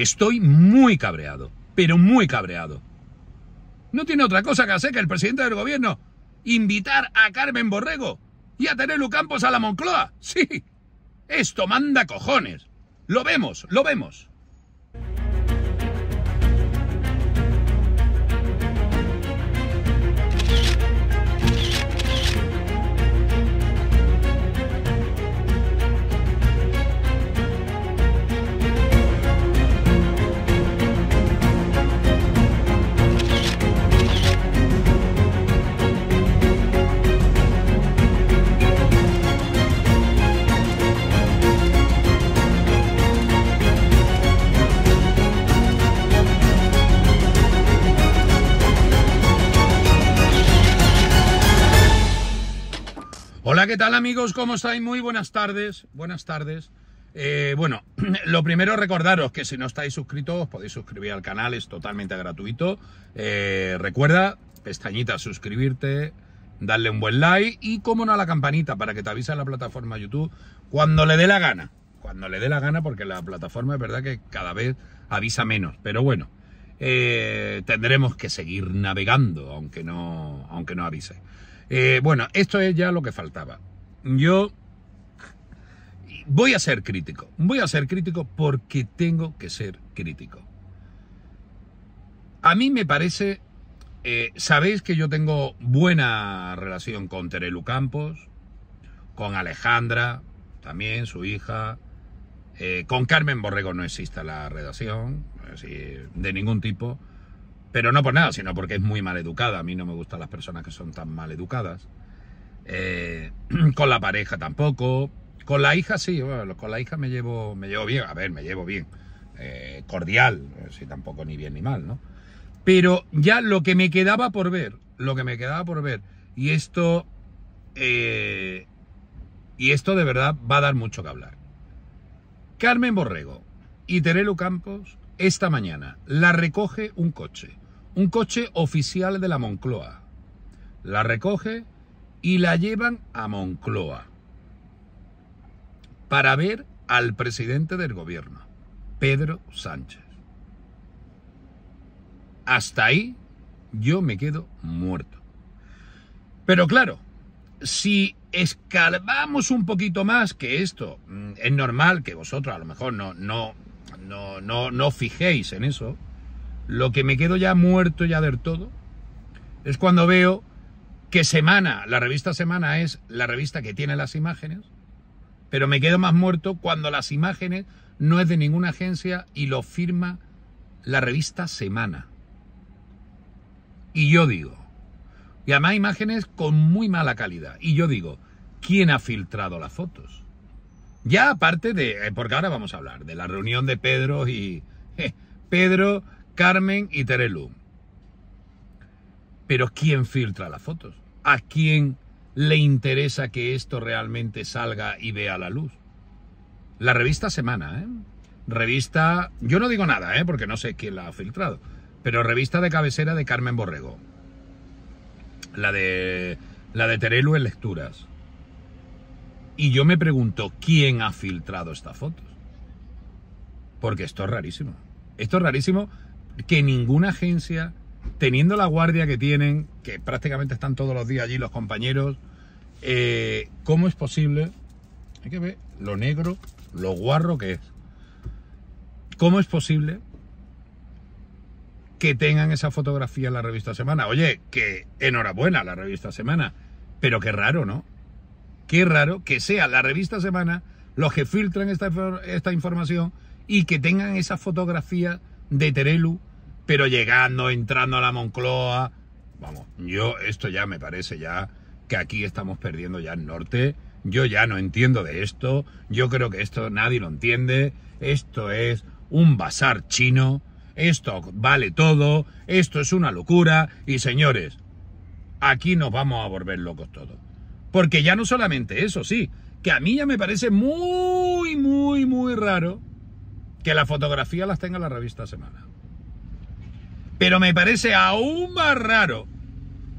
Estoy muy cabreado, pero muy cabreado. No tiene otra cosa que hacer que el presidente del gobierno invitar a Carmen Borrego y a Terelu Campos a la Moncloa. Sí, esto manda cojones. Lo vemos, lo vemos. Hola, ¿qué tal amigos? ¿Cómo estáis? Muy buenas tardes. Buenas tardes. Eh, bueno, lo primero recordaros que si no estáis suscritos podéis suscribir al canal, es totalmente gratuito. Eh, recuerda, pestañita suscribirte, darle un buen like y como no a la campanita para que te avise la plataforma YouTube cuando le dé la gana. Cuando le dé la gana porque la plataforma es verdad que cada vez avisa menos. Pero bueno, eh, tendremos que seguir navegando aunque no, aunque no avise. Eh, bueno, esto es ya lo que faltaba. Yo voy a ser crítico. Voy a ser crítico porque tengo que ser crítico. A mí me parece, eh, sabéis que yo tengo buena relación con Terelu Campos, con Alejandra, también su hija, eh, con Carmen Borrego no exista la redacción, de ningún tipo. Pero no por nada, sino porque es muy mal educada. A mí no me gustan las personas que son tan mal educadas. Eh, con la pareja tampoco. Con la hija sí, con la hija me llevo, me llevo bien. A ver, me llevo bien. Eh, cordial, eh, sí, tampoco ni bien ni mal, ¿no? Pero ya lo que me quedaba por ver, lo que me quedaba por ver, y esto, y esto de verdad va a dar mucho que hablar. Carmen Borrego y Terelu Campos esta mañana. La recoge un coche, un coche oficial de la Moncloa. La recoge y la llevan a Moncloa para ver al presidente del gobierno, Pedro Sánchez. Hasta ahí yo me quedo muerto. Pero claro, si escalamos un poquito más que esto, mm, es normal que vosotros a lo mejor no, no no, no, no fijéis en eso. Lo que me quedo ya muerto ya del todo es cuando veo que Semana, la revista Semana es la revista que tiene las imágenes, pero me quedo más muerto cuando las imágenes no es de ninguna agencia y lo firma la revista Semana. Y yo digo, y además imágenes con muy mala calidad, y yo digo, ¿quién ha filtrado las fotos? Ya aparte de, eh, porque ahora vamos a hablar de la reunión de Pedro y Pedro, Carmen y Terelu. Pero ¿quién filtra las fotos? ¿A quién le interesa que esto realmente salga y vea la luz? La revista Semana, ¿eh? Revista, yo no digo nada, ¿eh? Porque no sé quién la ha filtrado, pero revista de cabecera de Carmen Borrego. La de la de Terelu en lecturas. Y yo me pregunto, ¿quién ha filtrado estas fotos? Porque esto es rarísimo. Esto es rarísimo que ninguna agencia, teniendo la guardia que tienen, que prácticamente están todos los días allí los compañeros, eh, ¿cómo es posible? Hay que ver lo negro, lo guarro que es. ¿Cómo es posible que tengan esa fotografía en la revista Semana? Oye, que enhorabuena la revista Semana, pero qué raro, ¿no? Qué raro que sea la revista Semana los que filtran esta, información y que tengan esa fotografía de Terelu, pero llegando, entrando a la Moncloa. Vamos, yo esto ya me parece ya que aquí estamos perdiendo ya el norte. Yo ya no entiendo de esto. Yo creo que esto nadie lo entiende. Esto es un bazar chino. Esto vale todo. Esto es una locura. Y señores, aquí nos vamos a volver locos todos. Porque ya no solamente eso, sí, que a mí ya me parece muy, muy, muy raro que la fotografía las tenga la revista Semana. Pero me parece aún más raro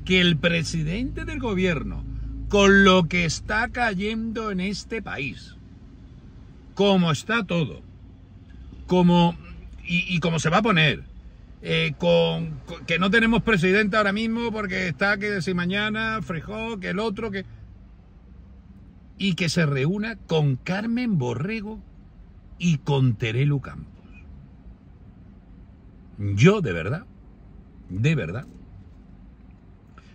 que el presidente del gobierno, con lo que está cayendo en este país, como está todo, como y, como se va a poner, eh, con, que no tenemos presidente ahora mismo porque está que decir mañana Frijó, que el otro, que y que se reúna con Carmen Borrego y con Terelu Campos. Yo de verdad, de verdad,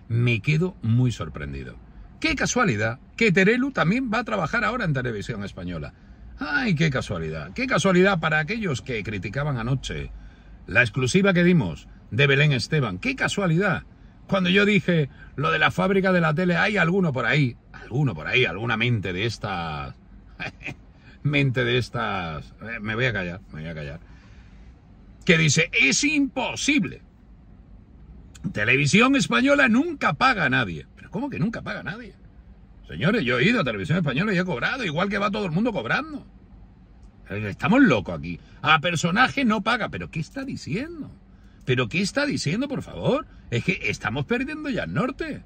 me quedo muy sorprendido. Qué casualidad que Terelu también va a trabajar ahora en televisión española. Ay, qué casualidad, qué casualidad para aquellos que criticaban anoche la exclusiva que dimos de Belén Esteban. Qué casualidad. Cuando yo dije lo de la fábrica de la tele, hay alguno por ahí alguno por ahí, alguna mente de estas... mente de estas... Eh, me voy a callar, me voy a callar. Que dice, es imposible. Televisión española nunca paga a nadie. ¿Pero cómo que nunca paga a nadie? Señores, yo he ido a Televisión Española y he cobrado, igual que va todo el mundo cobrando. Eh, estamos locos aquí. A personaje no paga. ¿Pero qué está diciendo? ¿Pero qué está diciendo, por favor? Es que estamos perdiendo ya el norte.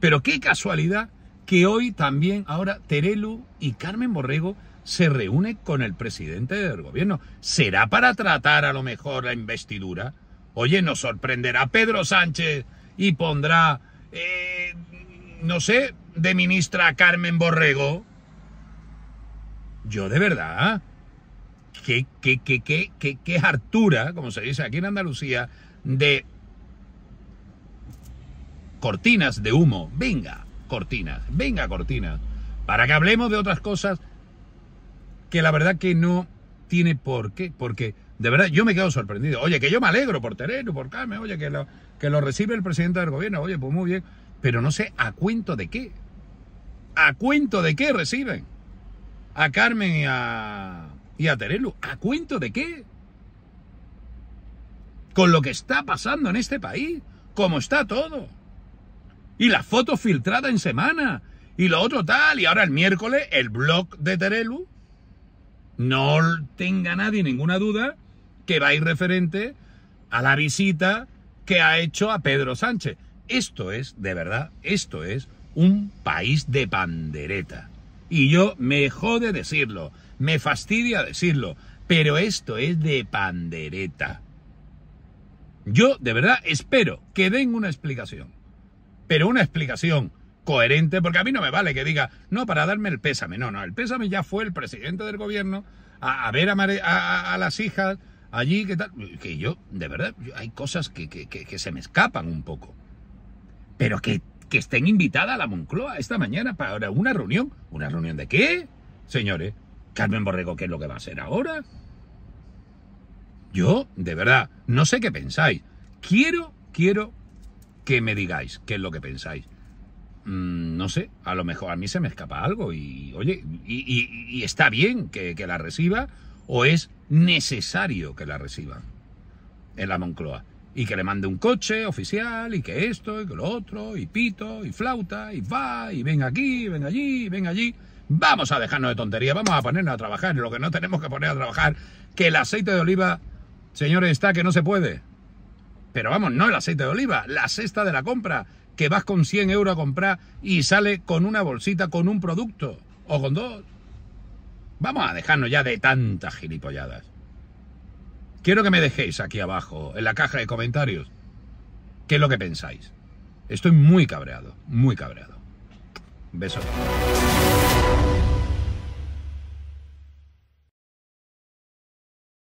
Pero qué casualidad que hoy también, ahora Terelu y Carmen Borrego se reúnen con el presidente del gobierno. ¿Será para tratar a lo mejor la investidura? Oye, nos sorprenderá Pedro Sánchez y pondrá, eh, no sé, de ministra a Carmen Borrego. Yo de verdad, ¿qué qué, qué, qué, hartura, como se dice aquí en Andalucía, de cortinas de humo. Venga, Cortina. Venga, Cortina. Para que hablemos de otras cosas que la verdad que no tiene por qué. Porque de verdad yo me quedo sorprendido. Oye, que yo me alegro por Terelu, por Carmen. Oye, que lo, que lo recibe el presidente del gobierno. Oye, pues muy bien. Pero no sé a cuento de qué. ¿A cuento de qué reciben? A Carmen y a, y a Terelu. ¿A cuento de qué? Con lo que está pasando en este país. como está todo? y la foto filtrada en semana, y lo otro tal, y ahora el miércoles el blog de Terelu. No tenga nadie ninguna duda que va a ir referente a la visita que ha hecho a Pedro Sánchez. Esto es, de verdad, esto es un país de pandereta. Y yo me jode decirlo, me fastidia decirlo, pero esto es de pandereta. Yo de verdad espero que den una explicación pero una explicación coherente, porque a mí no me vale que diga, no, para darme el pésame, no, no, el pésame ya fue el presidente del gobierno a, ver a, las hijas allí, que tal, que yo, de verdad, hay cosas que, que, se me escapan un poco, pero que, que estén invitadas a la Moncloa esta mañana para una reunión, ¿una reunión de qué? Señores, Carmen Borrego, ¿qué es lo que va a hacer ahora? Yo, de verdad, no sé qué pensáis. Quiero, quiero que me digáis qué es lo que pensáis. Mm, no sé, a lo mejor a mí se me escapa algo y, oye, y, está bien que, la reciba o es necesario que la reciba en la Moncloa. Y que le mande un coche oficial, y que esto, y que lo otro, y pito, y flauta, y va, y venga aquí, venga allí, venga allí. Vamos a dejarnos de tontería, vamos a ponernos a trabajar en lo que no tenemos que poner a trabajar, que el aceite de oliva, señores, está que no se puede. Pero vamos, no el aceite de oliva, la cesta de la compra, que vas con 100 euros a comprar y sale con una bolsita, con un producto, o con dos. Vamos a dejarnos ya de tantas gilipolladas. Quiero que me dejéis aquí abajo, en la caja de comentarios, qué es lo que pensáis. Estoy muy cabreado, muy cabreado. Besos.